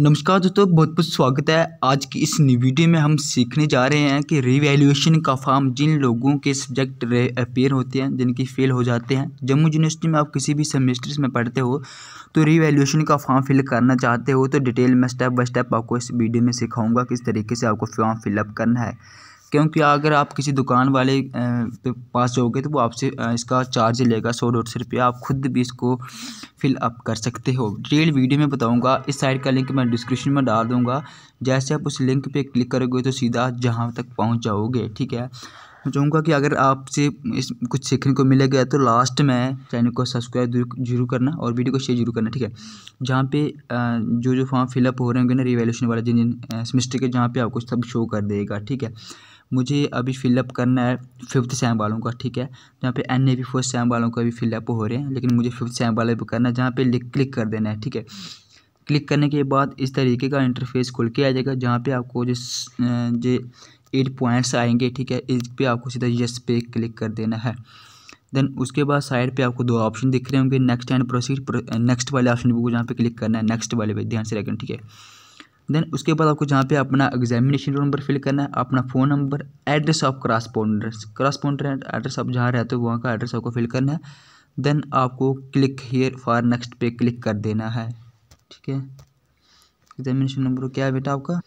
नमस्कार दोस्तों बहुत बहुत स्वागत है आज की इस वीडियो में हम सीखने जा रहे हैं कि रिवेल्यूशन का फॉर्म जिन लोगों के सब्जेक्ट अपेयर होते हैं जिनकी फेल हो जाते हैं जम्मू यूनिवर्सिटी में आप किसी भी सेमेस्टर में पढ़ते हो तो रिवैल्यूएशन का फॉर्म फिल करना चाहते हो तो डिटेल में स्टेप बाय स्टेप आपको इस वीडियो में सिखाऊंगा किस तरीके से आपको फॉर्म फिलअप करना है क्योंकि अगर आप किसी दुकान वाले के पास जाओगे तो वो आपसे इसका चार्ज लेगा सौ डेढ़ सौ रुपया आप खुद भी इसको फिलअप कर सकते हो डिटेल वीडियो में बताऊंगा इस साइट का लिंक मैं डिस्क्रिप्शन में डाल दूंगा जैसे आप उस लिंक पे क्लिक करोगे तो सीधा जहाँ तक पहुँच जाओगे ठीक है मैं चाहूँगा कि अगर आपसे इस कुछ सीखने को मिलेगा तो लास्ट में चैनल को सब्सक्राइब जरूर करना और वीडियो को शेयर जरूर करना ठीक है जहाँ पे जो जो फॉर्म फिलअप हो रहे होंगे ना रिवेल्यूशन वाला जिन जिन सेमेस्टर के जहाँ पे आपको सब शो कर देगा ठीक है मुझे अभी फिलअप करना है फिफ्थ सैम वालों का ठीक है जहाँ पे एन ए भी फोर्थ सैम वालों का भी फिलअप हो रहे हैं लेकिन मुझे फिफ्थ सेम वाले भी करना है जहाँ पे क्लिक कर देना है ठीक है क्लिक करने के बाद इस तरीके का इंटरफेस खुल के आ जाएगा जहाँ पर आपको जो जो एट पॉइंट्स आएंगे ठीक है इस पर आपको सीधा यस पे क्लिक कर देना है देन उसके बाद साइड पे आपको दो ऑप्शन दिख रहे होंगे नेक्स्ट एंड प्रोसीड नेक्स्ट वाले ऑप्शन को जहाँ पे क्लिक करना है नेक्स्ट वाले पे ध्यान से रखें ठीक है देन उसके बाद आपको जहाँ पे अपना एग्जामिनेशन रोल नंबर फिल करना है अपना phone number address of correspondence correspondence address आप जहाँ रहते हो वहाँ का एड्रेस आपको फिल करना है देन आपको क्लिक हेयर फॉर नेक्स्ट पे क्लिक कर देना है ठीक है एग्जामिनेशन नंबर क्या है बेटा आपका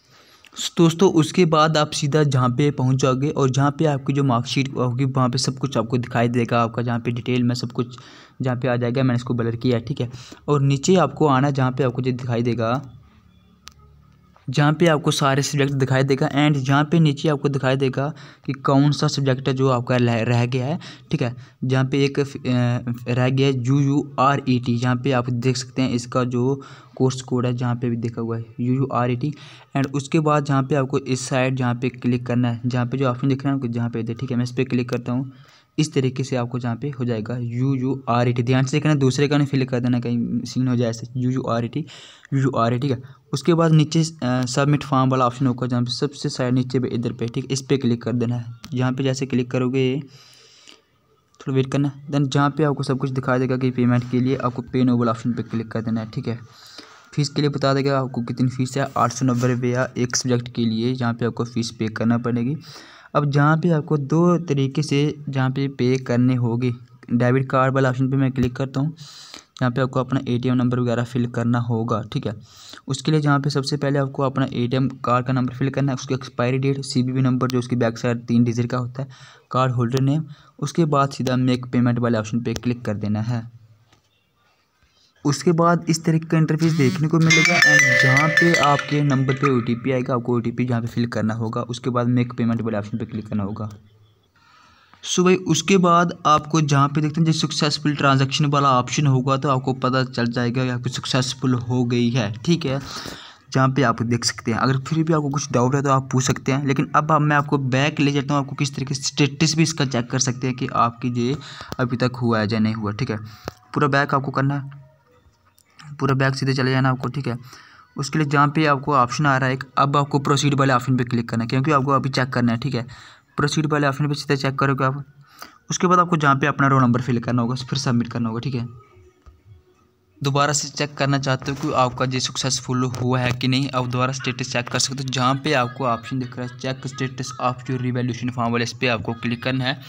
दोस्तों उसके बाद आप सीधा जहाँ पे पहुँच जाओगे और जहाँ पे आपकी जो मार्कशीट होगी वहाँ पे सब कुछ आपको दिखाई देगा आपका जहाँ पे डिटेल में सब कुछ जहाँ पे आ जाएगा मैंने इसको ब्लर किया है ठीक है और नीचे आपको आना जहाँ पे आपको जो दिखाई देगा जहाँ पे आपको सारे सब्जेक्ट दिखाई देगा एंड जहाँ पे नीचे आपको दिखाई देगा कि कौन सा सब्जेक्ट है जो आपका रह गया है ठीक है जहाँ पे एक रह गया है U U R E T जहाँ पे आप देख सकते हैं इसका जो कोर्स कोड है जहाँ पे भी देखा हुआ है U U R E T and उसके बाद जहाँ पे आपको इस साइड जहाँ पे क्लिक करना है जहाँ पे जो ऑप्शन दिख रहा है जहाँ पे ठीक है मैं इस पर क्लिक करता हूँ इस तरीके से आपको जहाँ पे हो जाएगा U U R E T ध्यान से देखना दूसरे का नहीं फिल कर देना कहीं सीन हो जाए ऐसे U U R E T U U R E ठीक है उसके बाद नीचे सबमिट फॉर्म वाला ऑप्शन होगा जहाँ पे सबसे साइड नीचे पे इधर पे ठीक इस पर क्लिक कर देना है यहाँ पे जैसे क्लिक करोगे थोड़ा वेट करना देन जहाँ पे आपको सब कुछ दिखा देगा कि पेमेंट के लिए आपको पे नोबल ऑप्शन पे क्लिक कर देना है ठीक है फीस के लिए बता देगा आपको कितनी फ़ीस है आठ सौ नब्बे रुपये या एक सब्जेक्ट के लिए जहाँ पे आपको फ़ीस पे करना पड़ेगी अब जहाँ पे आपको दो तरीके से जहाँ पे पे करने होगी डेबिट कार्ड वाला ऑप्शन पे मैं क्लिक करता हूँ जहाँ पे आपको अपना एटीएम नंबर वगैरह फिल करना होगा ठीक है उसके लिए जहाँ पे सबसे पहले आपको अपना एटीएम कार्ड का नंबर फिल करना है उसकी एक्सपायरी डेट सीबीबी नंबर जो उसकी बैक साइड तीन डिजिट का होता है कार्ड होल्डर नेम उसके बाद सीधा मेक पेमेंट वाले ऑप्शन पर क्लिक कर देना है उसके बाद इस तरीके का इंटरफेस देखने को मिलेगा एंड जहाँ पे आपके नंबर पे ओटीपी आएगा आपको ओटीपी जहाँ पे फिल करना होगा उसके बाद मेक पेमेंट वाले ऑप्शन पे क्लिक करना होगा सो भाई उसके बाद आपको जहाँ पे देखते हैं जो सक्सेसफुल ट्रांजैक्शन वाला ऑप्शन होगा तो आपको पता चल जाएगा कि आपकी सक्सेसफुल हो गई है ठीक है जहाँ पे आप देख सकते हैं अगर फिर भी आपको कुछ डाउट है तो आप पूछ सकते हैं लेकिन अब मैं आपको बैक ले जाता हूँ आपको किस तरीके से स्टेटस भी इसका चेक कर सकते हैं कि आपकी ये अभी तक हुआ है या नहीं हुआ ठीक है पूरा बैक आपको करना है पूरा बैक सीधे चले जाना आपको ठीक है उसके लिए जहाँ पे आपको ऑप्शन आ रहा है एक अब आपको प्रोसीड वाले ऑप्शन पे क्लिक करना है क्योंकि आपको अभी चेक करना है ठीक है प्रोसीड वाले ऑप्शन पर सीधा चेक करोगे आप उसके बाद आपको जहाँ पे अपना रोल नंबर फिल करना होगा फिर सबमिट करना होगा ठीक है दोबारा से चेक करना चाहते हो कि आपका जो सक्सेसफुल हुआ है कि नहीं आप दोबारा स्टेटस चेक कर सकते हो जहाँ पे आपको ऑप्शन दिख रहा है check status of your revaluation form वाले इस पर आपको क्लिक करना है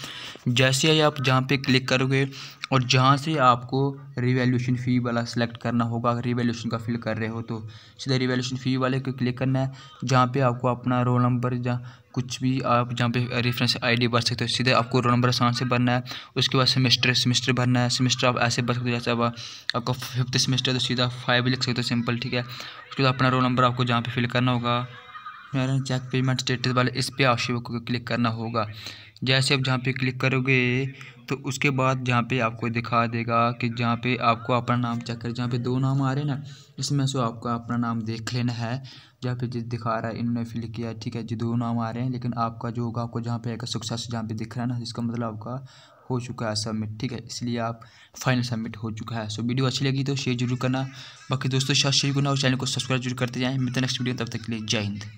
जैसे ही आप जहाँ पे क्लिक करोगे और जहाँ से आपको रिवेल्यूशन फ़ी वाला सेलेक्ट करना होगा अगर रिवेल्यूशन का फिल कर रहे हो तो सीधा रिवेल्यूशन फ़ी वाले को क्लिक करना है जहाँ पे आपको अपना रोल नंबर या कुछ भी आप जहाँ पे रेफरेंस आईडी भर सकते हो सीधे आपको रोल नंबर आसान से भरना है उसके बाद सेमेस्टर सेमेस्टर भरना है सेमेस्टर आप ऐसे भर सकते हो जैसे अब आपका फिफ्थ सेमेस्टर तो सीधा फाइव लिख सकते हो सिंपल ठीक है उसके बाद अपना रोल नंबर आपको जहाँ पर फिल करना होगा मेरा चेक पेमेंट स्टेटस वाले इस पर आपको क्लिक करना होगा जैसे आप जहाँ पे क्लिक करोगे तो उसके बाद जहाँ पे आपको दिखा देगा कि जहाँ पे आपको अपना नाम चेक कर जहाँ पे दो नाम आ रहे हैं ना इसमें से आपको अपना नाम देख लेना है जहाँ पे जिस दिखा रहा है इन्होंने फिल किया है ठीक है जो दो नाम आ रहे हैं लेकिन आपका जो होगा आपको जहाँ पे आएगा सक्सेस जहाँ पे दिख रहा है ना इसका मतलब आपका हो चुका है सबमिट ठीक है इसलिए आप फाइनल सबमिट हो चुका है सो वीडियो अच्छी लगी तो शेयर जरूर करना बाकी दोस्तों शायद शेयर करना और चैनल को सब्सक्राइब जरूर करते जाए मिलते नेक्स्ट वीडियो तब तक के लिए जय हिंद